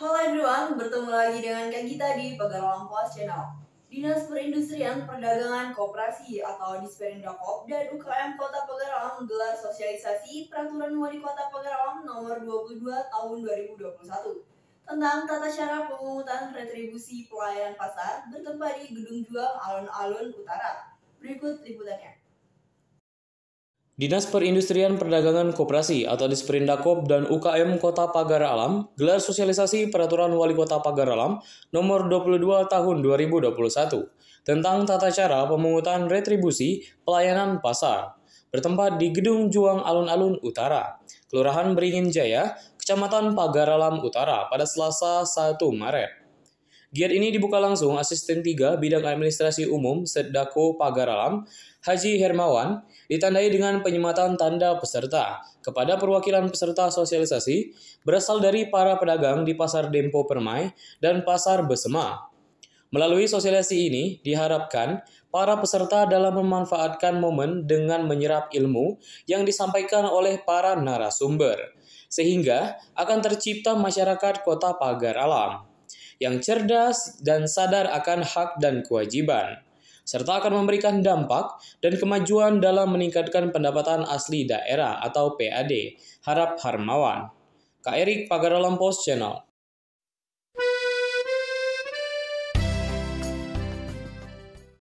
Halo everyone, bertemu lagi dengan Kak Gita di Pegalang Channel. Dinas Perindustrian, Perdagangan, Koperasi atau Disperindakop dan UKM Kota Pegalang menggelar sosialisasi Peraturan Wali Kota Pegalang Nomor 22 Tahun 2021 tentang tata cara pemungutan retribusi pelayanan pasar bertempat di Gedung Juang Alun-Alun Utara. Berikut liputannya. Dinas Perindustrian Perdagangan Koperasi atau Disperindakop dan UKM Kota Pagar Alam gelar sosialisasi Peraturan Wali Kota Pagar Alam Nomor 22 Tahun 2021 tentang tata cara pemungutan retribusi pelayanan pasar bertempat di Gedung Juang Alun-Alun Utara, Kelurahan Beringin Jaya, Kecamatan Pagar Alam Utara pada Selasa 1 Maret. Giat ini dibuka langsung Asisten 3 Bidang Administrasi Umum Sedako Pagar Alam, Haji Hermawan, ditandai dengan penyematan tanda peserta kepada perwakilan peserta sosialisasi berasal dari para pedagang di Pasar Dempo Permai dan Pasar Besema. Melalui sosialisasi ini, diharapkan para peserta dalam memanfaatkan momen dengan menyerap ilmu yang disampaikan oleh para narasumber, sehingga akan tercipta masyarakat kota pagar alam yang cerdas dan sadar akan hak dan kewajiban, serta akan memberikan dampak dan kemajuan dalam meningkatkan pendapatan asli daerah atau PAD. Harap Harmawan. Kak Erik Pagaralam Post Channel.